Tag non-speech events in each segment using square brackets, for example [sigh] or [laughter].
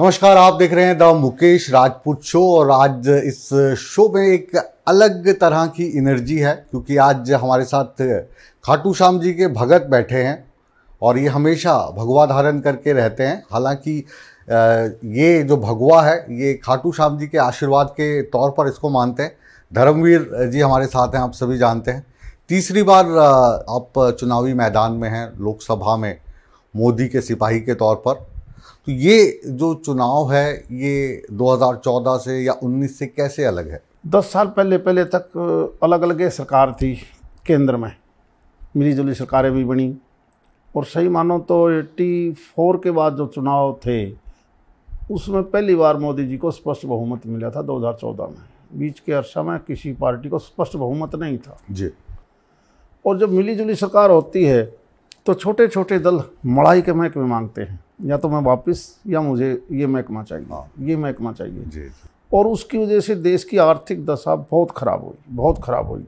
नमस्कार आप देख रहे हैं द मुकेश राजपूत शो और आज इस शो में एक अलग तरह की एनर्जी है क्योंकि आज हमारे साथ खाटू श्याम जी के भगत बैठे हैं और ये हमेशा भगवा धारण करके रहते हैं हालांकि ये जो भगवा है ये खाटू श्याम जी के आशीर्वाद के तौर पर इसको मानते हैं धर्मवीर जी हमारे साथ हैं आप सभी जानते हैं तीसरी बार आप चुनावी मैदान में हैं लोकसभा में मोदी के सिपाही के तौर पर तो ये जो चुनाव है ये 2014 से या 19 से कैसे अलग है दस साल पहले पहले तक अलग अलग सरकार थी केंद्र में मिली जुली सरकारें भी बनी और सही मानो तो 84 के बाद जो चुनाव थे उसमें पहली बार मोदी जी को स्पष्ट बहुमत मिला था 2014 में बीच के अरसा में किसी पार्टी को स्पष्ट बहुमत नहीं था जी और जब मिली जुली सरकार होती है तो छोटे छोटे दल मड़ाई के महकमे मांगते हैं या तो मैं वापस या मुझे ये महकमा चाहिए हाँ। ये महकमा चाहिए जी और उसकी वजह से देश की आर्थिक दशा बहुत ख़राब हुई बहुत ख़राब हुई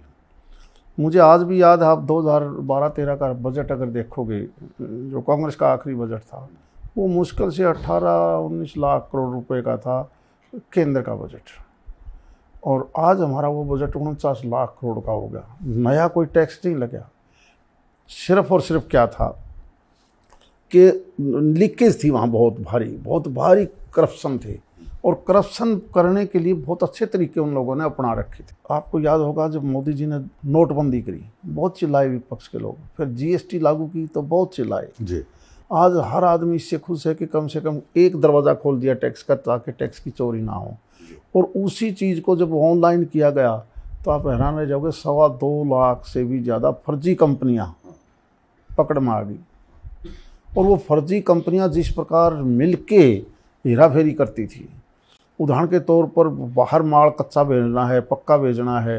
मुझे आज भी याद है आप 2012-13 का बजट अगर देखोगे जो कांग्रेस का आखिरी बजट था वो मुश्किल से 18-19 लाख करोड़ रुपए का था केंद्र का बजट और आज हमारा वो बजट उनचास लाख करोड़ का हो गया नया कोई टैक्स नहीं लगा सिर्फ और सिर्फ क्या था के लीकेज थी वहाँ बहुत भारी बहुत भारी करप्शन थे और करप्शन करने के लिए बहुत अच्छे तरीके उन लोगों ने अपना रखे थे आपको याद होगा जब मोदी जी ने नोटबंदी करी बहुत चिल्लाए विपक्ष के लोग फिर जीएसटी लागू की तो बहुत चिल्लाए जी आज हर आदमी इससे खुश है कि कम से कम एक दरवाज़ा खोल दिया टैक्स का ताकि टैक्स की चोरी ना हो और उसी चीज़ को जब ऑनलाइन किया गया तो आप हैरान रह जाओगे सवा दो लाख से भी ज़्यादा फर्जी कंपनियाँ पकड़ में आ गई और वो फर्जी कंपनियां जिस प्रकार मिल के हेरा फेरी करती थी उदाहरण के तौर पर बाहर माल कच्चा भेजना है पक्का भेजना है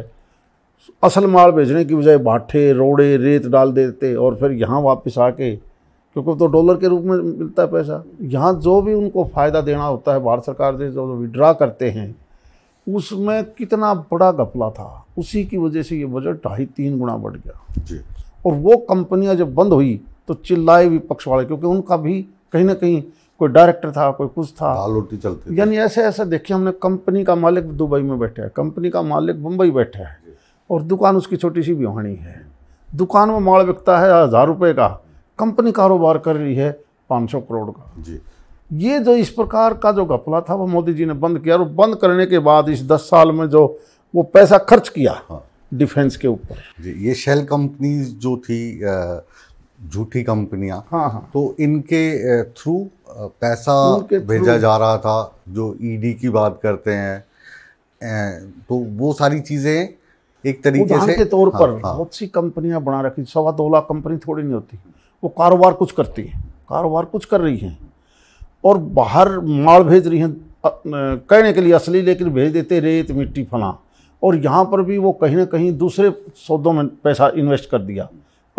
असल माल भेजने की बजाय भाठे रोड़े रेत डाल देते और फिर यहाँ वापस आके क्योंकि तो डॉलर के रूप में मिलता है पैसा यहाँ जो भी उनको फ़ायदा देना होता है भारत सरकार से जो विड्रा करते हैं उसमें कितना बड़ा घपला था उसी की वजह से ये बजट ढाई तीन गुना बढ़ गया जी और वो कंपनियां जब बंद हुई तो चिल्लाए विपक्ष वाले क्योंकि उनका भी कहीं ना कहीं कोई डायरेक्टर था कोई कुछ था चलते यानी ऐसे ऐसे देखिए हमने कंपनी का मालिक दुबई में बैठा है कंपनी का मालिक मुंबई बैठा है और दुकान उसकी छोटी सी बिहानी है दुकान में माल बिकता है हज़ार रुपये का कंपनी कारोबार कर रही है पाँच सौ करोड़ का जी ये जो इस प्रकार का जो घपला था वो मोदी जी ने बंद किया और बंद करने के बाद इस दस साल में जो वो पैसा खर्च किया हाँ। डिफेंस के ऊपर जी ये शेल कंपनीज जो थी आ, झूठी कंपनियां हाँ हाँ तो इनके थ्रू पैसा भेजा जा रहा था जो ईडी e की बात करते हैं तो वो सारी चीज़ें एक तरीके से के तौर हाँ, पर हाँ, बहुत सी कंपनियां बना रखी सवा दो लाख कंपनी थोड़ी नहीं होती वो कारोबार कुछ करती है कारोबार कुछ कर रही हैं और बाहर माल भेज रही हैं कहने के लिए असली लेकिन भेज देते रेत मिट्टी फला और यहाँ पर भी वो कहीं ना कहीं दूसरे सौदों में पैसा इन्वेस्ट कर दिया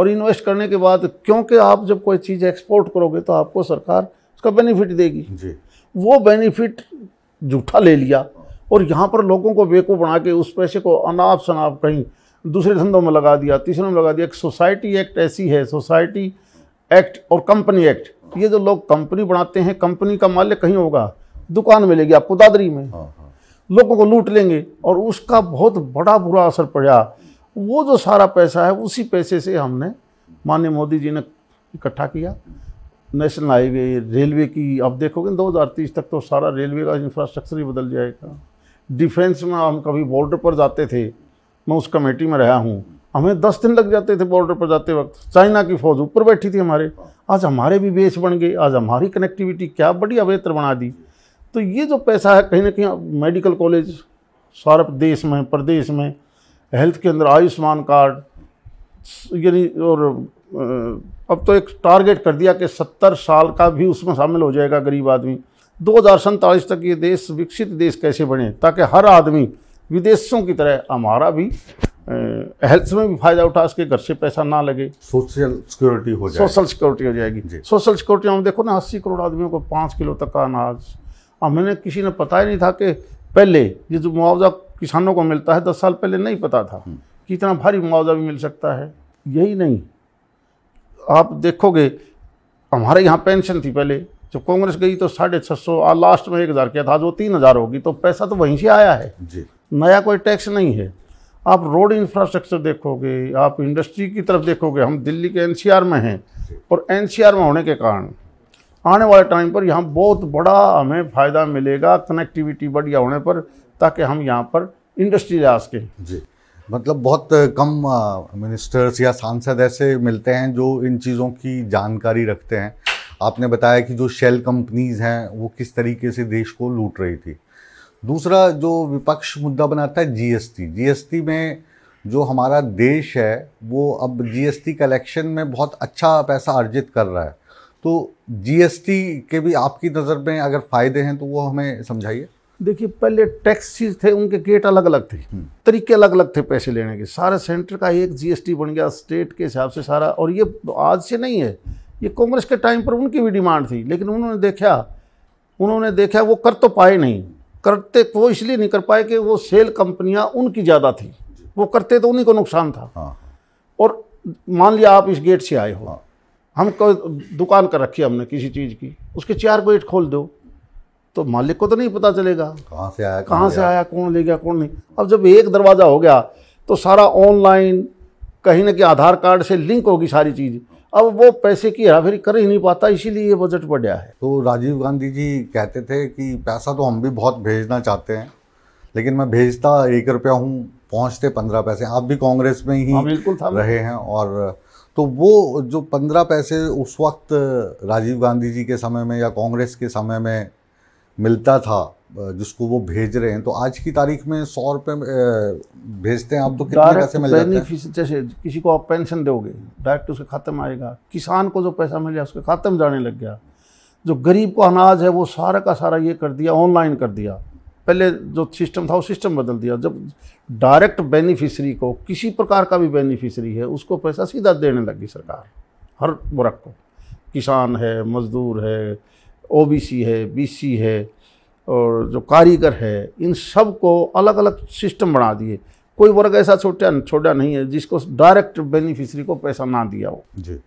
और इन्वेस्ट करने के बाद क्योंकि आप जब कोई चीज़ एक्सपोर्ट करोगे तो आपको सरकार उसका बेनिफिट देगी जी वो बेनिफिट जूठा ले लिया और यहाँ पर लोगों को बेवकूफ़ बना के उस पैसे को अनाप शनाप कहीं दूसरे धंधों में लगा दिया तीसरे में लगा दिया एक सोसाइटी एक्ट ऐसी है सोसाइटी एक्ट और कंपनी एक्ट ये जो लोग कंपनी बनाते हैं कंपनी का मालिक कहीं होगा दुकान मिलेगी आपको दादरी में हाँ, हाँ। लोगों को लूट लेंगे और उसका बहुत बड़ा बुरा असर पड़ा वो जो सारा पैसा है उसी पैसे से हमने माननीय मोदी जी ने इकट्ठा किया नेशनल हाईवे रेलवे की आप देखोगे दो हज़ार तीस तक तो सारा रेलवे का इंफ्रास्ट्रक्चर ही बदल जाएगा डिफेंस में हम कभी बॉर्डर पर जाते थे मैं उस कमेटी में रहा हूँ हमें दस दिन लग जाते थे बॉर्डर पर जाते वक्त चाइना की फ़ौज ऊपर बैठी थी हमारे आज हमारे भी बेस बन गए आज हमारी कनेक्टिविटी क्या बढ़िया बेहतर बना दी तो ये जो पैसा है कहीं ना कहीं मेडिकल कॉलेज सारा देश में प्रदेश में हेल्थ के अंदर आयुष्मान कार्ड यानी और अब तो एक टारगेट कर दिया कि सत्तर साल का भी उसमें शामिल हो जाएगा गरीब आदमी दो हज़ार तक ये देश विकसित देश कैसे बने ताकि हर आदमी विदेशों की तरह हमारा भी हेल्थ में भी फायदा उठा उसके घर से पैसा ना लगे सोशल सिक्योरिटी हो जाए सोशल सिक्योरिटी हो जाएगी सोशल सिक्योरिटी हम देखो ना अस्सी करोड़ आदमियों को पाँच किलो तक का अनाज हमने किसी ने पता ही नहीं था कि पहले ये जो मुआवजा किसानों को मिलता है दस साल पहले नहीं पता था हम्म। कि इतना भारी मुआवजा भी मिल सकता है यही नहीं आप देखोगे हमारे यहाँ पेंशन थी पहले जब कांग्रेस गई तो साढ़े छः सौ लास्ट में एक हज़ार किया था आज वो तीन हज़ार होगी तो पैसा तो वहीं से आया है जी नया कोई टैक्स नहीं है आप रोड इंफ्रास्ट्रक्चर देखोगे आप इंडस्ट्री की तरफ देखोगे हम दिल्ली के एनसीआर में हैं और एनसीआर में होने के कारण आने वाले टाइम पर यहाँ बहुत बड़ा हमें फ़ायदा मिलेगा कनेक्टिविटी बढ़िया होने पर ताकि हम यहाँ पर इंडस्ट्री ला सकें जी मतलब बहुत कम मिनिस्टर्स या सांसद ऐसे मिलते हैं जो इन चीज़ों की जानकारी रखते हैं आपने बताया कि जो शेल कंपनीज़ हैं वो किस तरीके से देश को लूट रही थी दूसरा जो विपक्ष मुद्दा बनाता है जीएसटी जीएसटी में जो हमारा देश है वो अब जीएसटी कलेक्शन में बहुत अच्छा पैसा अर्जित कर रहा है तो जीएसटी के भी आपकी नज़र में अगर फ़ायदे हैं तो वो हमें समझाइए देखिए पहले टैक्सीज थे उनके गेट अलग अलग थे हम्म। तरीके अलग अलग थे पैसे लेने के सारे सेंटर का एक जीएसटी बन गया स्टेट के हिसाब से सारा और ये आज से नहीं है ये कांग्रेस के टाइम पर उनकी भी डिमांड थी लेकिन उन्होंने देखा उन्होंने देखा वो कर तो पाए नहीं करते वो इसलिए नहीं कर पाए कि वो सेल कंपनियां उनकी ज़्यादा थी वो करते तो उन्हीं को नुकसान था हाँ। और मान लिया आप इस गेट से आए हो हाँ। हम दुकान कर रखी हमने किसी चीज़ की उसके चार गेट खोल दो तो मालिक को तो नहीं पता चलेगा कहाँ से आया कहाँ से आया कौन ले गया कौन नहीं अब जब एक दरवाज़ा हो गया तो सारा ऑनलाइन कहीं ना कहीं आधार कार्ड से लिंक होगी सारी चीज़ अब वो पैसे की हेराफेरी कर ही नहीं पाता इसीलिए ये बजट बढ़ा है तो राजीव गांधी जी कहते थे कि पैसा तो हम भी बहुत भेजना चाहते हैं लेकिन मैं भेजता एक रुपया हूँ पहुँचते पंद्रह पैसे आप भी कांग्रेस में ही हाँ, बिल्कुल था रहे हैं और तो वो जो पंद्रह पैसे उस वक्त राजीव गांधी जी के समय में या कांग्रेस के समय में मिलता था जिसको वो भेज रहे हैं तो आज की तारीख में सौ रुपये भेजते हैं आप तो कितने पैसे तो मिल जाते हैं जैसे किसी को आप पेंशन दोगे डायरेक्ट उसके खाते में आएगा किसान को जो पैसा मिल गया उसके खाते में जाने लग गया जो गरीब को अनाज है वो सारा का सारा ये कर दिया ऑनलाइन कर दिया पहले जो सिस्टम था वो सिस्टम बदल दिया जब डायरेक्ट बेनिफिशरी को किसी प्रकार का भी बेनिफिशरी है उसको पैसा सीधा देने लगी सरकार हर वर्ग को किसान है मजदूर है ओबीसी है बीसी है और जो कारीगर है इन सब को अलग अलग सिस्टम बना दिए कोई वर्ग ऐसा छोटा छोटा नहीं है जिसको डायरेक्ट बेनिफिशरी को पैसा ना दिया हो जी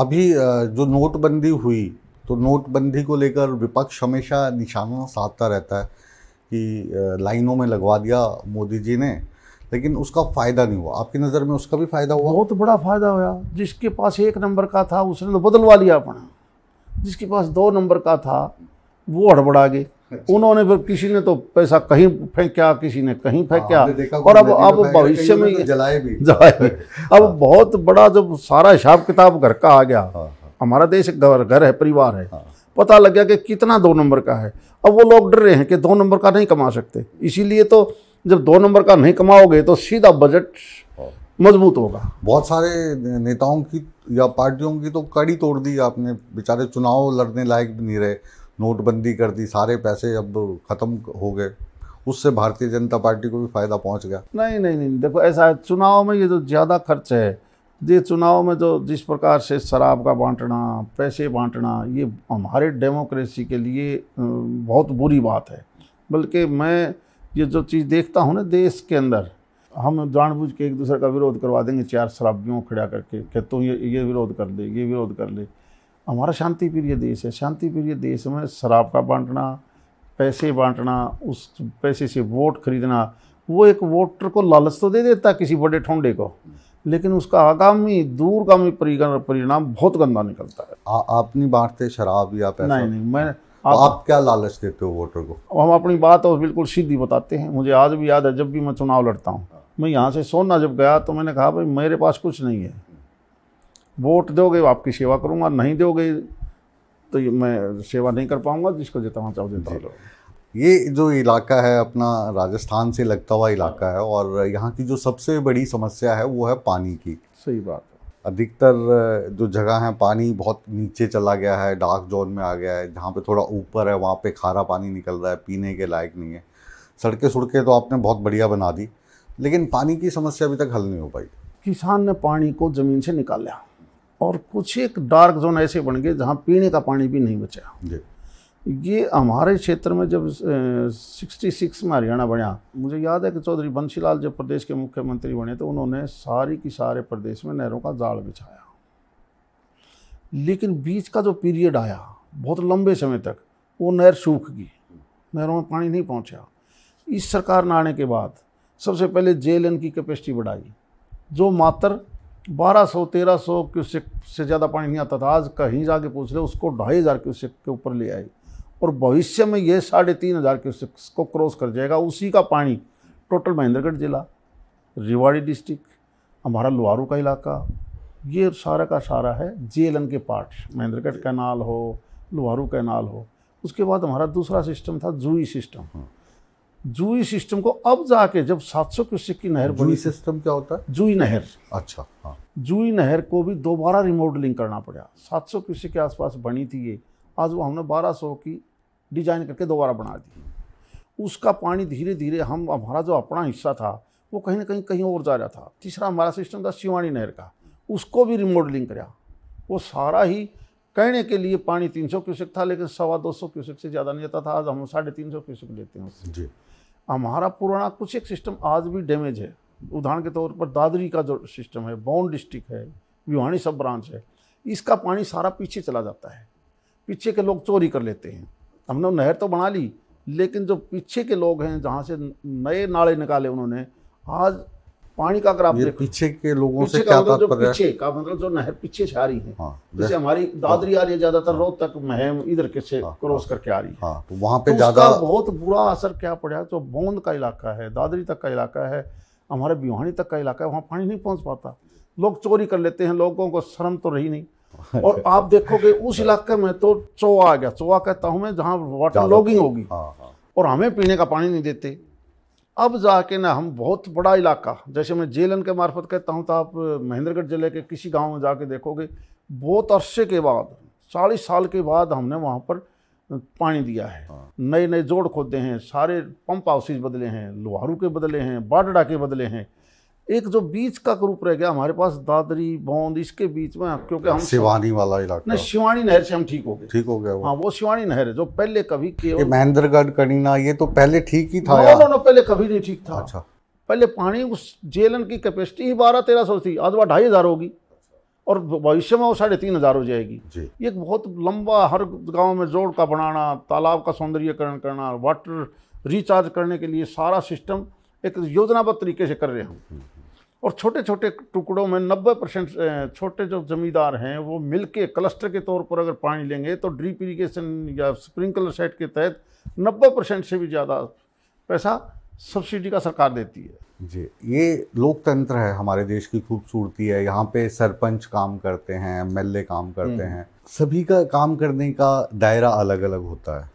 अभी जो नोटबंदी हुई तो नोटबंदी को लेकर विपक्ष हमेशा निशाना साधता रहता है कि लाइनों में लगवा दिया मोदी जी ने लेकिन उसका फ़ायदा नहीं हुआ आपकी नज़र में उसका भी फ़ायदा हुआ बहुत बड़ा फ़ायदा हुआ जिसके पास एक नंबर का था उसने तो बदलवा लिया अपना जिसके पास दो नंबर का था वो हड़बड़ा गए अच्छा। उन्होंने फिर किसी ने तो पैसा कहीं फेंका किसी ने कहीं फेंका और अब अब भविष्य में तो जलाए भी [laughs] जलाए भी अब बहुत बड़ा जब सारा हिसाब किताब घर का आ गया हाँ, हाँ। हमारा देश घर घर है परिवार है हाँ। पता लग गया कि कितना दो नंबर का है अब वो लोग डर रहे हैं कि दो नंबर का नहीं कमा सकते इसीलिए तो जब दो नंबर का नहीं कमाओगे तो सीधा बजट मजबूत होगा बहुत सारे नेताओं की या पार्टियों की तो कड़ी तोड़ दी आपने बेचारे चुनाव लड़ने लायक भी नहीं रहे नोटबंदी कर दी सारे पैसे अब ख़त्म हो गए उससे भारतीय जनता पार्टी को भी फायदा पहुंच गया नहीं नहीं नहीं देखो ऐसा है चुनाव में ये जो ज़्यादा खर्च है ये चुनाव में जो जिस प्रकार से शराब का बांटना पैसे बांटना ये हमारे डेमोक्रेसी के लिए बहुत बुरी बात है बल्कि मैं ये जो चीज़ देखता हूँ ना देश के अंदर हम जानबूझ के एक दूसरे का विरोध करवा देंगे चार शराबियों खड़ा करके कह तो ये ये विरोध कर ले ये विरोध कर ले हमारा शांति प्रिय देश है शांति प्रिय देश में शराब का बांटना पैसे बांटना उस पैसे से वोट खरीदना वो एक वोटर को लालच तो दे देता किसी बड़े ठोंडे को लेकिन उसका आगामी दूरगामी परिणाम बहुत गंदा निकलता है आ, आप नहीं बांटते शराब या पैसा नहीं नहीं मैं तो आप, आप क्या लालच देते हो वोटर को हम अपनी बात और तो बिल्कुल सीधी बताते हैं मुझे आज भी याद है जब भी मैं चुनाव लड़ता हूँ मैं यहाँ से सोना जब गया तो मैंने कहा भाई मेरे पास कुछ नहीं है वोट दोगे आपकी सेवा करूँगा नहीं दोगे तो मैं सेवा नहीं कर पाऊँगा जिसको जितना चाहो जितना ये जो इलाका है अपना राजस्थान से लगता हुआ इलाका है और यहाँ की जो सबसे बड़ी समस्या है वो है पानी की सही बात अधिकतर जो जगह है पानी बहुत नीचे चला गया है डार्क जोन में आ गया है जहाँ पे थोड़ा ऊपर है वहाँ पे खारा पानी निकल रहा है पीने के लायक नहीं है सड़कें सड़कें तो आपने बहुत बढ़िया बना दी लेकिन पानी की समस्या अभी तक हल नहीं हो पाई किसान ने पानी को ज़मीन से निकाल लिया और कुछ एक डार्क जोन ऐसे बन गए जहाँ पीने का पानी भी नहीं बचा ये हमारे क्षेत्र में जब सिक्सटी सिक्स में हरियाणा बना मुझे याद है कि चौधरी बंशीलाल जब प्रदेश के मुख्यमंत्री बने तो उन्होंने सारी की सारे प्रदेश में नहरों का जाल बिछाया लेकिन बीच का जो पीरियड आया बहुत लंबे समय तक वो नहर सूख गई नहरों में पानी नहीं पहुंचा इस सरकार ने आने के बाद सबसे पहले जे की कैपेसिटी बढ़ाई जो मात्र 1200 1300 क्यूसेक से ज़्यादा पानी नहीं आता था आज कहीं जाके पूछ ले उसको ढाई हज़ार क्यूसेक के ऊपर ले आई और भविष्य में यह साढ़े तीन हज़ार क्यूसेक को क्रॉस कर जाएगा उसी का पानी टोटल महेंद्रगढ़ जिला रिवाड़ी डिस्ट्रिक्ट हमारा लोहारू का इलाका ये सारा का सारा है जे के पार्ट महेंद्रगढ़ कैनाल हो लोहारू कैनाल हो उसके बाद हमारा दूसरा सिस्टम था जूई सिस्टम जूई सिस्टम को अब जाके जब 700 क्यूसिक की नहर बनी सिस्टम क्या होता है जूई नहर अच्छा हाँ। जूई नहर को भी दोबारा रिमोडलिंग करना पड़ा 700 क्यूसिक के आसपास बनी थी ये आज वो हमने 1200 की डिजाइन करके दोबारा बना दी उसका पानी धीरे धीरे हम हमारा जो अपना हिस्सा था वो कहीं ना कहीं कहीं और जा रहा था तीसरा हमारा सिस्टम था शिवानी नहर का उसको भी रिमोडलिंग कराया वो सारा ही कहने के लिए पानी 300 क्यूसेक था लेकिन सवा दो सौ क्यूसेक से ज़्यादा नहीं जाता था आज हम साढ़े तीन सौ क्यूसेक लेते हैं उससे जी हमारा पुराना कुछ एक सिस्टम आज भी डैमेज है उदाहरण के तौर पर दादरी का जो सिस्टम है बौन डिस्ट्रिक्ट है विवाणी सब ब्रांच है इसका पानी सारा पीछे चला जाता है पीछे के लोग चोरी कर लेते हैं हमने नहर तो बना ली लेकिन जो पीछे के लोग हैं जहाँ से नए नाले निकाले उन्होंने आज पानी का अगर आप पीछे के लोगों पीछे से क्या मतलब जो पीछे का मतलब जो नहर पीछे से आ रही है हाँ, जैसे हमारी हाँ, दादरी आ रही है हाँ, ज्यादातर हाँ। रोड तक महम इधर के से हाँ, क्रॉस करके आ रही है हाँ, तो वहाँ पे तो ज्यादा बहुत बुरा असर क्या पड़ा जो तो बोंद का इलाका है दादरी तक का इलाका है हमारे बिहानी तक का इलाका है वहाँ पानी नहीं पहुँच पाता लोग चोरी कर लेते हैं लोगों को शर्म तो रही नहीं [laughs] और आप देखोगे उस इलाके में तो चोवा आ गया चोवा कहता हूँ मैं जहाँ वाटर लॉगिंग होगी और हमें पीने का पानी नहीं देते अब जाके ना हम बहुत बड़ा इलाका जैसे मैं जेलन के मार्फत कहता हूँ तो आप महेंद्रगढ़ ज़िले के किसी गांव में जाके देखोगे बहुत अरसे के बाद चालीस साल के बाद हमने वहाँ पर पानी दिया है हाँ। नए नए जोड़ खोदे हैं सारे पंप हाउसेज बदले हैं लोहारू के बदले हैं बाडड़ा के बदले हैं एक जो बीच का ग्रुप रह गया हमारे पास दादरी बौंद इसके बीच में क्योंकि हाँ, हम शिवानी वाला इलाका नहीं शिवानी नहर से हम ठीक हो गए ठीक हो गया हाँ वो शिवानी नहर है जो पहले कभी केवल महेंद्रगढ़ कनीना ये तो पहले ठीक ही था नो नो पहले कभी नहीं ठीक था अच्छा पहले पानी उस जेलन की कैपेसिटी ही बारह तेरह सौ थी आज वह ढाई हज़ार होगी और भविष्य में वो साढ़े तीन हज़ार हो जाएगी ये बहुत लंबा हर गांव में जोड़ का बनाना तालाब का सौंदर्यकरण करना वाटर रिचार्ज करने के लिए सारा सिस्टम एक योजनाबद्ध तरीके से कर रहे हैं हम्म, हम्म। और छोटे छोटे टुकड़ों में 90 परसेंट छोटे जो ज़मींदार हैं वो मिल के क्लस्टर के तौर पर अगर पानी लेंगे तो ड्रीप इरीगेशन या स्प्रिंकलर सेट के तहत 90 परसेंट से भी ज़्यादा पैसा सब्सिडी का सरकार देती है जी ये लोकतंत्र है हमारे देश की खूबसूरती है यहाँ पे सरपंच काम करते हैं एम काम करते हम्म। हैं सभी का काम करने का दायरा अलग अलग होता है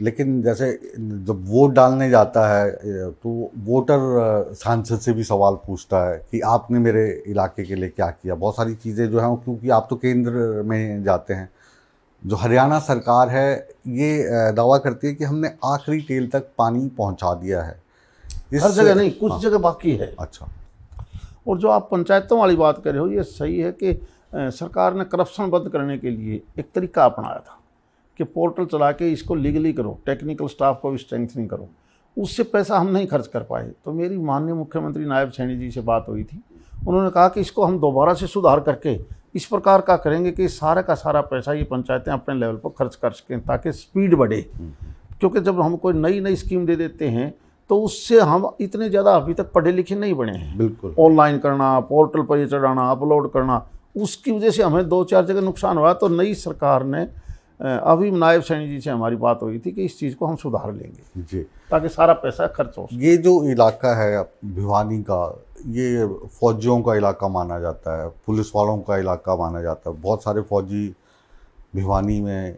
लेकिन जैसे जब वोट डालने जाता है तो वोटर सांसद से भी सवाल पूछता है कि आपने मेरे इलाके के लिए क्या किया बहुत सारी चीज़ें जो हैं क्योंकि आप तो केंद्र में जाते हैं जो हरियाणा सरकार है ये दावा करती है कि हमने आखिरी टेल तक पानी पहुंचा दिया है इस हर जगह नहीं कुछ हाँ, जगह बाकी है अच्छा और जो आप पंचायतों वाली बात कर रहे हो ये सही है कि सरकार ने करप्शन बंद करने के लिए एक तरीका अपनाया था कि पोर्टल चला के इसको लीगली करो टेक्निकल स्टाफ को भी स्ट्रेंथनिंग करो उससे पैसा हम नहीं खर्च कर पाए तो मेरी माननीय मुख्यमंत्री नायब सैनी जी से बात हुई थी उन्होंने कहा कि इसको हम दोबारा से सुधार करके इस प्रकार का करेंगे कि सारा का सारा पैसा ये पंचायतें अपने लेवल पर खर्च कर सकें ताकि स्पीड बढ़े क्योंकि जब हम कोई नई नई स्कीम दे देते हैं तो उससे हम इतने ज़्यादा अभी तक पढ़े लिखे नहीं बने हैं बिल्कुल ऑनलाइन करना पोर्टल पर ये चढ़ाना अपलोड करना उसकी वजह से हमें दो चार जगह नुकसान हुआ तो नई सरकार ने अभी नायब सैनी जी से हमारी बात हुई थी कि इस चीज़ को हम सुधार लेंगे जी ताकि सारा पैसा खर्च हो ये जो इलाका है भिवानी का ये फौजियों का इलाका माना जाता है पुलिस वालों का इलाका माना जाता है बहुत सारे फौजी भिवानी में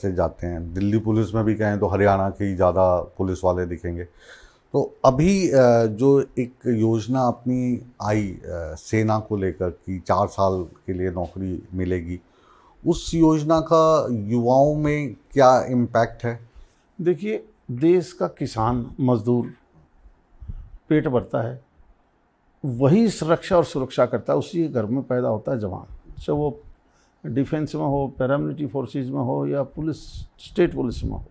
से जाते हैं दिल्ली पुलिस में भी कहें तो हरियाणा के ही ज़्यादा पुलिस वाले दिखेंगे तो अभी जो एक योजना अपनी आई सेना को लेकर कि चार साल के लिए नौकरी मिलेगी उस योजना का युवाओं में क्या इम्पैक्ट है देखिए देश का किसान मजदूर पेट भरता है वही सुरक्षा और सुरक्षा करता है उसी घर में पैदा होता है जवान चाहे वो डिफेंस में हो पैरामिलिट्री फोर्सेज में हो या पुलिस स्टेट पुलिस में हो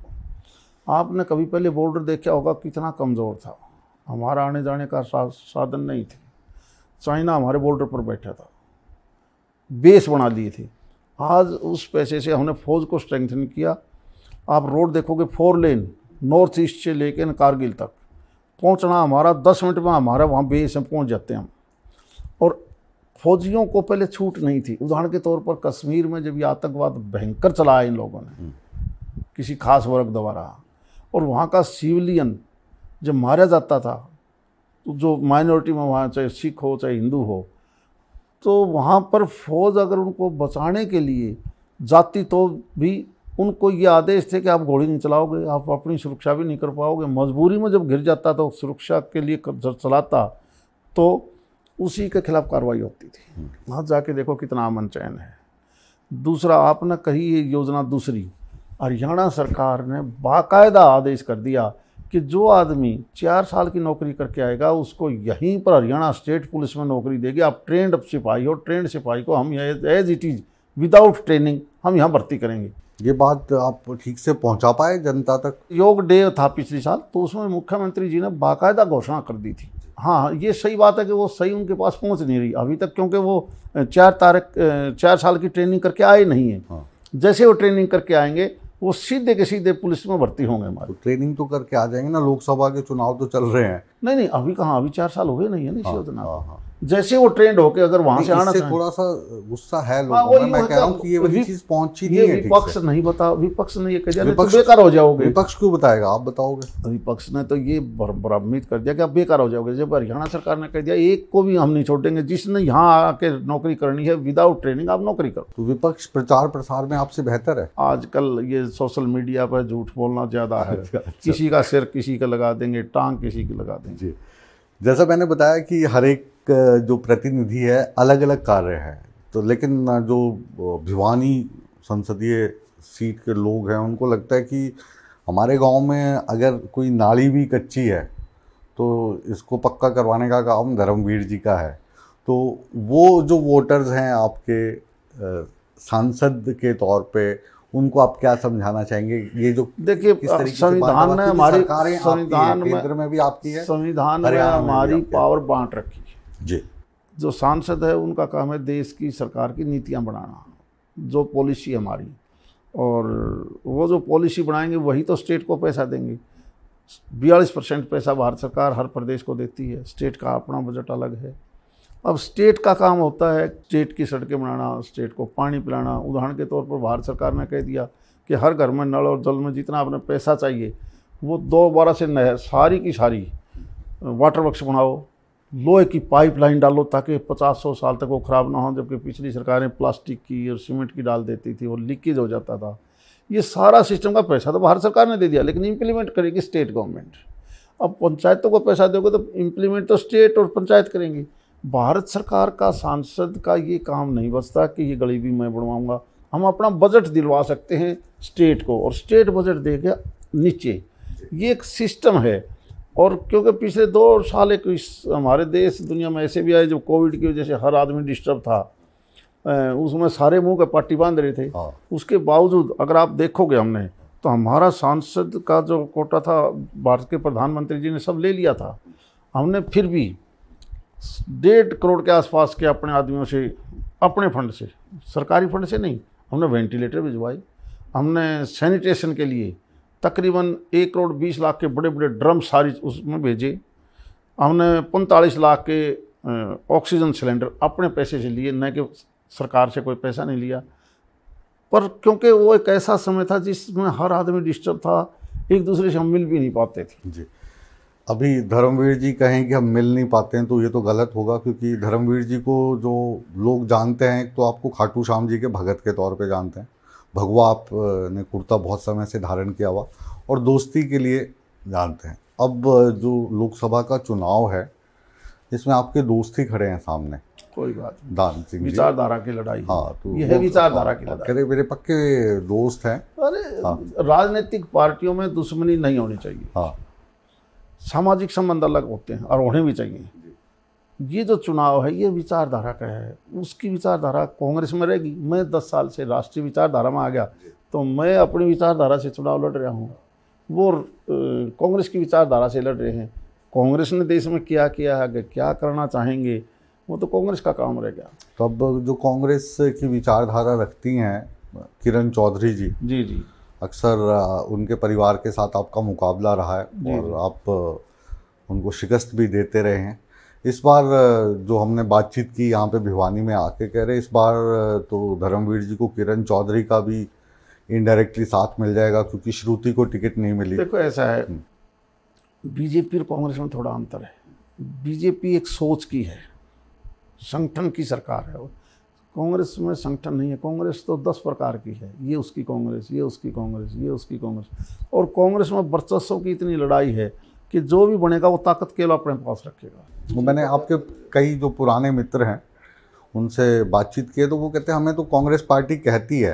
आपने कभी पहले बॉर्डर देखा होगा कितना कमज़ोर था हमारा आने जाने का साधन नहीं थे चाइना हमारे बॉर्डर पर बैठा था बेस बना लिए थे आज उस पैसे से हमने फौज को स्ट्रेंथन किया आप रोड देखोगे फोर लेन नॉर्थ ईस्ट से लेकर कारगिल तक पहुंचना हमारा दस मिनट में हमारा वहाँ बेस में पहुँच जाते हैं हम और फौजियों को पहले छूट नहीं थी उदाहरण के तौर पर कश्मीर में जब ये आतंकवाद भयंकर चलाया इन लोगों ने किसी खास वर्ग द्वारा और वहाँ का सिविलियन जब मारा जाता था तो जो माइनॉरिटी में वहाँ चाहे सिख हो चाहे हिंदू हो तो वहाँ पर फौज अगर उनको बचाने के लिए जाती तो भी उनको ये आदेश थे कि आप गोली नहीं चलाओगे आप अपनी सुरक्षा भी नहीं कर पाओगे मजबूरी में जब घिर जाता तो सुरक्षा के लिए चलाता तो उसी के खिलाफ कार्रवाई होती थी हम्म। वहाँ जाके देखो कितना अमन चैन है दूसरा आपने कही ये योजना दूसरी हरियाणा सरकार ने बाकायदा आदेश कर दिया कि जो आदमी चार साल की नौकरी करके आएगा उसको यहीं पर हरियाणा स्टेट पुलिस में नौकरी देगी आप ट्रेंड सिपाही हो ट्रेंड सिपाही को हम as it is without training हम यहाँ भर्ती करेंगे ये बात आप ठीक से पहुंचा पाए जनता तक योग डे था पिछले साल तो उसमें मुख्यमंत्री जी ने बाकायदा घोषणा कर दी थी हाँ, हाँ ये सही बात है कि वो सही उनके पास पहुंच नहीं रही अभी तक क्योंकि वो चार तारक चार साल की ट्रेनिंग करके आए नहीं है हाँ। जैसे वो ट्रेनिंग करके आएंगे वो सीधे के सीधे पुलिस में भर्ती होंगे हमारे ट्रेनिंग तो, तो करके आ जाएंगे ना लोकसभा के चुनाव तो चल रहे हैं नहीं नहीं अभी कहाँ अभी चार साल हो गए नहीं है ना हाँ, योजना हाँ, हाँ। जैसे वो ट्रेंड होके अगर वहां से आना थोड़ा सा गुस्सा है लोगों हाँ, में मैं कह रहा हूं कि ये वाली चीज पहुंची नहीं है विपक्ष नहीं बता विपक्ष ने ये कह दिया तो विपक्ष बेकार हो जाओगे विपक्ष क्यों बताएगा आप बताओगे विपक्ष ने तो ये भ्रमित कर दिया कि आप बेकार हो जाओगे जब हरियाणा सरकार ने कह दिया एक को भी हम नहीं छोड़ेंगे जिसने यहाँ आके नौकरी करनी है विदाउट ट्रेनिंग आप नौकरी करो तो विपक्ष प्रचार प्रसार में आपसे बेहतर है आजकल ये सोशल मीडिया पर झूठ बोलना ज्यादा है अच्छा, अच्छा। किसी का सिर किसी का लगा देंगे टांग किसी की लगा देंगे जैसा मैंने बताया कि हर एक जो प्रतिनिधि है अलग अलग कार्य हैं तो लेकिन जो भिवानी संसदीय सीट के लोग हैं उनको लगता है कि हमारे गांव में अगर कोई नाली भी कच्ची है तो इसको पक्का करवाने का काम धर्मवीर जी का है तो वो जो वोटर्स हैं आपके सांसद के तौर पे उनको आप क्या समझाना चाहेंगे ये जो देखिए संविधान ने हमारी संविधान में, में भी आपकी है संविधान में हमारी पावर बांट रखी जी जो सांसद है उनका काम है देश की सरकार की नीतियाँ बनाना जो पॉलिसी हमारी और वो जो पॉलिसी बनाएंगे वही तो स्टेट को पैसा देंगे बयालीस परसेंट पैसा भारत सरकार हर प्रदेश को देती है स्टेट का अपना बजट अलग है अब स्टेट का काम होता है स्टेट की सड़कें बनाना स्टेट को पानी पिलाना उदाहरण के तौर पर भारत सरकार ने कह दिया कि हर घर में नल और जल में जितना आपने पैसा चाहिए वो दो बारह से नहर सारी की सारी वाटर वर्क्स बनाओ लोहे की पाइपलाइन डालो ताकि पचास सौ साल तक वो ख़राब ना हो जबकि पिछली सरकारें प्लास्टिक की और सीमेंट की डाल देती थी वो लीकेज हो जाता था ये सारा सिस्टम का पैसा तो भारत सरकार ने दे दिया लेकिन इम्प्लीमेंट करेगी स्टेट गवर्नमेंट अब पंचायतों को पैसा दोगे तो इम्प्लीमेंट तो स्टेट और पंचायत करेंगी भारत सरकार का सांसद का ये काम नहीं बचता कि ये गरीबी मैं बढ़वाऊँगा हम अपना बजट दिलवा सकते हैं स्टेट को और स्टेट बजट देगा नीचे ये एक सिस्टम है और क्योंकि पिछले दो साल एक हमारे देश दुनिया में ऐसे भी आए जब कोविड की वजह से हर आदमी डिस्टर्ब था उसमें सारे मुंह के पट्टी बांध रहे थे हाँ। उसके बावजूद अगर आप देखोगे हमने तो हमारा सांसद का जो कोटा था भारत के प्रधानमंत्री जी ने सब ले लिया था हमने फिर भी डेढ़ करोड़ के आसपास के अपने आदमियों से अपने फंड से सरकारी फंड से नहीं हमने वेंटिलेटर भिजवाए हमने सैनिटेशन के लिए तकरीबन एक करोड़ बीस लाख के बड़े बड़े ड्रम सारी उसमें भेजे हमने पैंतालीस लाख के ऑक्सीजन सिलेंडर अपने पैसे से लिए न कि सरकार से कोई पैसा नहीं लिया पर क्योंकि वो एक ऐसा समय था जिसमें हर आदमी डिस्टर्ब था एक दूसरे से हम मिल भी नहीं पाते थे जी अभी धर्मवीर जी कहें कि हम मिल नहीं पाते हैं तो ये तो गलत होगा क्योंकि धर्मवीर जी को जो लोग जानते हैं तो आपको खाटू श्याम जी के भगत के तौर पे जानते हैं भगवा आप ने कुर्ता बहुत समय से धारण किया हुआ और दोस्ती के लिए जानते हैं अब जो लोकसभा का चुनाव है इसमें आपके दोस्त ही खड़े हैं सामने कोई बात दान सिंह विचारधारा की लड़ाई हाँ तो यह विचारधारा की हाँ, लड़ाई अरे मेरे पक्के दोस्त हैं अरे हाँ। राजनीतिक पार्टियों में दुश्मनी नहीं होनी चाहिए हाँ सामाजिक संबंध अलग होते हैं और होने भी चाहिए ये जो चुनाव है ये विचारधारा का है उसकी विचारधारा कांग्रेस में रहेगी मैं दस साल से राष्ट्रीय विचारधारा में आ गया तो मैं अपनी विचारधारा से चुनाव लड़ रहा हूँ वो कांग्रेस की विचारधारा से लड़ रहे हैं कांग्रेस ने देश में क्या किया है अगर क्या करना चाहेंगे वो तो कांग्रेस का काम रह गया तो अब जो कांग्रेस की विचारधारा रखती हैं किरण चौधरी जी जी जी अक्सर उनके परिवार के साथ आपका मुकाबला रहा है और आप उनको शिकस्त भी देते रहे हैं इस बार जो हमने बातचीत की यहाँ पे भिवानी में आके कह रहे इस बार तो धर्मवीर जी को किरण चौधरी का भी इनडायरेक्टली साथ मिल जाएगा क्योंकि श्रुति को टिकट नहीं मिली देखो ऐसा है हम्म। बीजेपी और कांग्रेस में थोड़ा अंतर है बीजेपी एक सोच की है संगठन की सरकार है वो कांग्रेस में संगठन नहीं है कांग्रेस तो दस प्रकार की है ये उसकी कांग्रेस ये उसकी कांग्रेस ये उसकी कांग्रेस और कांग्रेस में वर्चस्व की इतनी लड़ाई है कि जो भी बनेगा वो ताकत केवल अपने पास रखेगा मैंने आपके कई जो पुराने मित्र हैं उनसे बातचीत किए तो वो कहते हैं हमें तो कांग्रेस पार्टी कहती है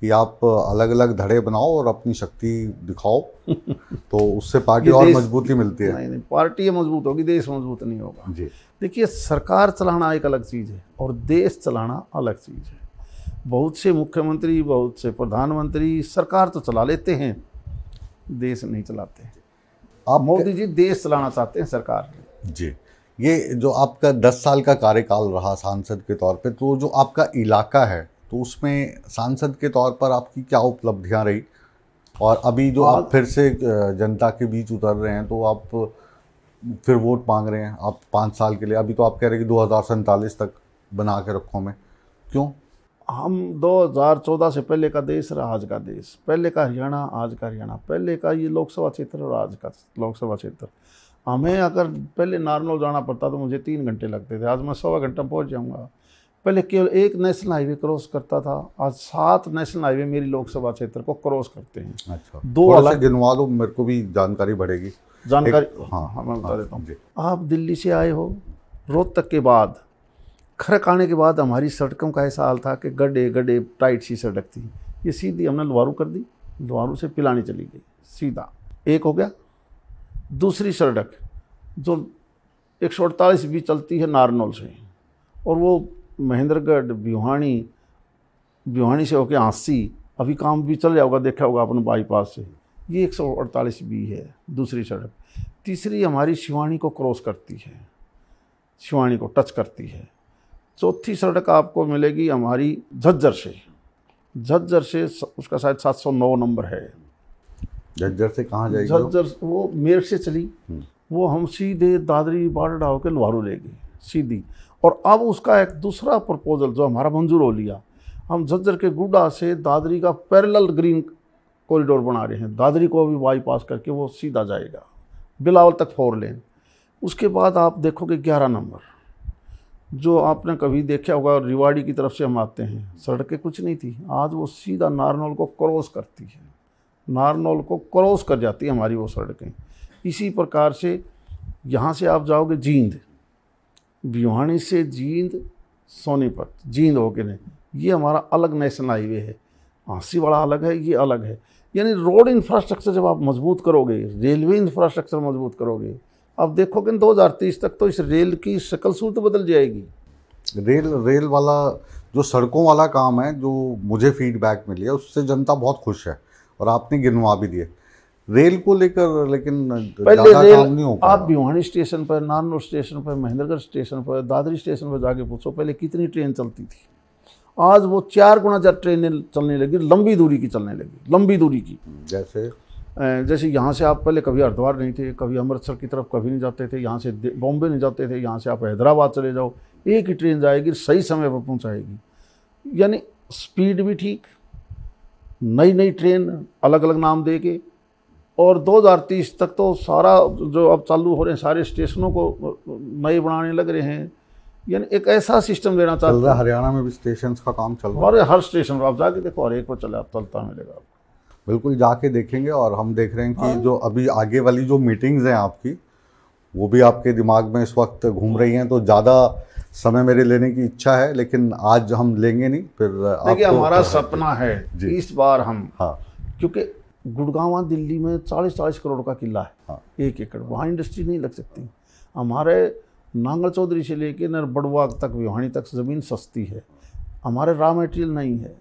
कि आप अलग अलग धड़े बनाओ और अपनी शक्ति दिखाओ [laughs] तो उससे पार्टी और मजबूती मिलती है नहीं नहीं पार्टी मजबूत होगी देश मजबूत नहीं होगा जी देखिए सरकार चलाना एक अलग चीज़ है और देश चलाना अलग चीज़ है बहुत से मुख्यमंत्री बहुत से प्रधानमंत्री सरकार तो चला लेते हैं देश नहीं चलाते आप मोदी जी देश चलाना चाहते हैं सरकार जी ये जो आपका दस साल का कार्यकाल रहा सांसद के तौर पे तो जो आपका इलाका है तो उसमें सांसद के तौर पर आपकी क्या उपलब्धियां रही और अभी जो आप फिर से जनता के बीच उतर रहे हैं तो आप फिर वोट मांग रहे हैं आप पाँच साल के लिए अभी तो आप कह रहे हैं कि दो हज़ार तक बना के रखो मैं क्यों हम 2014 से पहले का देश रहा आज का देश पहले का हरियाणा आज का हरियाणा पहले का ये लोकसभा क्षेत्र और आज का लोकसभा क्षेत्र हमें अगर पहले नारनौल जाना पड़ता तो मुझे तीन घंटे लगते थे आज मैं सवा घंटा पहुंच जाऊंगा पहले केवल एक नेशनल हाईवे क्रॉस करता था आज सात नेशनल हाईवे मेरी लोकसभा क्षेत्र को क्रॉस करते हैं अच्छा दो अलग गिनवा दो मेरे को भी जानकारी बढ़ेगी जानकारी हाँ हाँ मैं बता हाँ, देता हूँ आप दिल्ली से आए हो रोहतक के बाद खरक आने के बाद हमारी सड़कों का ऐसा हाल था कि गड्ढे गड्ढे टाइट सी सड़क थी ये सीधी हमने लुवारू कर दी लुवारू से पिलाने चली गई सीधा एक हो गया दूसरी सड़क जो एक सौ अड़तालीस भी चलती है नारनौल से और वो महेंद्रगढ़ भिवानी भिवानी से होके आंसी अभी काम भी चल जाओगे देखा होगा अपने बाईपास से ये एक सौ अड़तालीस बी है दूसरी सड़क तीसरी हमारी शिवानी को क्रॉस करती है शिवानी को टच करती है चौथी सड़क आपको मिलेगी हमारी झज्जर से झज्जर से उसका शायद 709 नंबर है झज्जर से कहाँ जाएगी झज्जर वो मेर से चली हम्म। वो हम सीधे दादरी बाडा होकर लोहारू ले गए सीधी और अब उसका एक दूसरा प्रपोजल जो हमारा मंजूर हो लिया हम झज्जर के गुडा से दादरी का पैरेलल ग्रीन कॉरिडोर बना रहे हैं दादरी को भी बाईपास करके वो सीधा जाएगा बिलावल तक फोर लेन उसके बाद आप देखोगे ग्यारह नंबर जो आपने कभी देखा होगा रिवाड़ी की तरफ से हम आते हैं सड़कें कुछ नहीं थी आज वो सीधा नारनौल को क्रॉस करती है नारनौल को क्रॉस कर जाती है हमारी वो सड़कें इसी प्रकार से यहाँ से आप जाओगे जींद भिवाणी से जींद सोनीपत जींद होके ने ये हमारा अलग नेशनल हाईवे है हाँसी बड़ा अलग है ये अलग है यानी रोड इंफ्रास्ट्रक्चर जब आप मजबूत करोगे रेलवे इंफ्रास्ट्रक्चर मजबूत करोगे अब देखो कि तेईस तक तो इस रेल की शक्ल सूरत बदल जाएगी रेल रेल वाला जो सड़कों वाला काम है जो मुझे फीडबैक मिली है उससे जनता बहुत खुश है और आपने गिनवा भी दिए रेल को लेकर लेकिन पहले रेल काम नहीं हो आप भिवानी स्टेशन पर नानूर स्टेशन पर महेंद्रगढ़ स्टेशन पर दादरी स्टेशन पर जाके पूछो पहले कितनी ट्रेन चलती थी आज वो चार गुना ज़्यादा ट्रेनें चलने लगी लंबी दूरी की चलने लगी लंबी दूरी की जैसे जैसे यहाँ से आप पहले कभी हरिद्वार नहीं थे कभी अमृतसर की तरफ कभी नहीं जाते थे यहाँ से बॉम्बे नहीं जाते थे यहाँ से आप हैदराबाद चले जाओ एक ही ट्रेन जाएगी सही समय पर पहुँचाएगी यानी स्पीड भी ठीक नई नई ट्रेन अलग अलग नाम दे के और 2030 तक तो सारा जो अब चालू हो रहे हैं सारे स्टेशनों को नए बनाने लग रहे हैं यानी एक ऐसा सिस्टम देना चाहता है हरियाणा में भी स्टेशन का काम चल रहा है हर स्टेशन पर आप जाके देखो और एक पर चले आप चलता तो मिलेगा आपको बिल्कुल जाके देखेंगे और हम देख रहे हैं कि हाँ। जो अभी आगे वाली जो मीटिंग्स हैं आपकी वो भी आपके दिमाग में इस वक्त घूम रही हैं तो ज़्यादा समय मेरे लेने की इच्छा है लेकिन आज हम लेंगे नहीं फिर देखिए हमारा सपना है इस बार हम हाँ क्योंकि गुड़गावा दिल्ली में चालीस चालीस करोड़ का किला है हाँ। एक एकड़ वहाँ इंडस्ट्री नहीं लग सकती हमारे नांगल चौधरी से लेकर नरबड़वा तक व्यवहानी तक ज़मीन सस्ती है हमारे रॉ मटेरियल नहीं है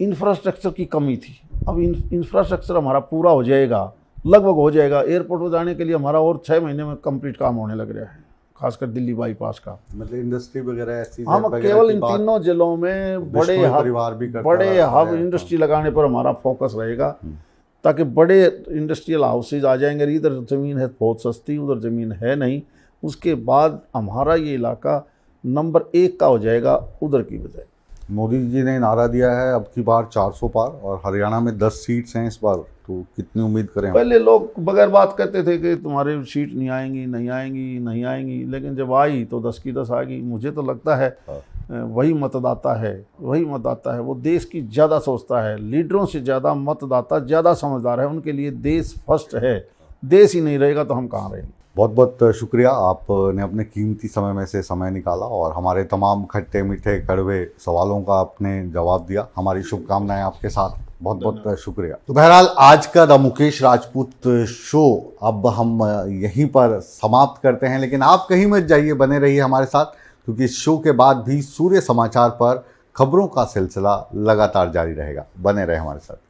इंफ्रास्ट्रक्चर की कमी थी अब इंफ्रास्ट्रक्चर हमारा पूरा हो जाएगा लगभग हो जाएगा एयरपोर्ट पर जाने के लिए हमारा और छः महीने में कंप्लीट काम होने लग रहा है खासकर दिल्ली बाईपास का मतलब इंडस्ट्री वगैरह हम केवल इन तीनों जिलों में बड़े परिवार भी बड़े हब इंडस्ट्री हाँ। लगाने पर हमारा फोकस रहेगा हम्म। ताकि बड़े इंडस्ट्रियल हाउसेज आ जाएंगे इधर ज़मीन है बहुत सस्ती उधर ज़मीन है नहीं उसके बाद हमारा ये इलाका नंबर एक का हो जाएगा उधर की बजाय मोदी जी ने नारा दिया है अब की बार 400 पार और हरियाणा में 10 सीट्स हैं इस बार तो कितनी उम्मीद करें पहले लोग बगैर बात करते थे कि तुम्हारे सीट नहीं आएंगी नहीं आएंगी नहीं आएंगी लेकिन जब आई तो 10 की 10 आ गई मुझे तो लगता है हाँ। वही मतदाता है वही मतदाता है वो देश की ज़्यादा सोचता है लीडरों से ज़्यादा मतदाता ज़्यादा समझदार है उनके लिए देश फर्स्ट है देश ही नहीं रहेगा तो हम कहाँ रहेंगे बहुत बहुत शुक्रिया आपने अपने कीमती समय में से समय निकाला और हमारे तमाम खट्टे मीठे कड़वे सवालों का आपने जवाब दिया हमारी शुभकामनाएं आपके साथ बहुत बहुत शुक्रिया तो बहरहाल आज का द मुकेश राजपूत शो अब हम यहीं पर समाप्त करते हैं लेकिन आप कहीं मत जाइए बने रहिए हमारे साथ क्योंकि इस शो के बाद भी सूर्य समाचार पर खबरों का सिलसिला लगातार जारी रहेगा बने रहे हमारे साथ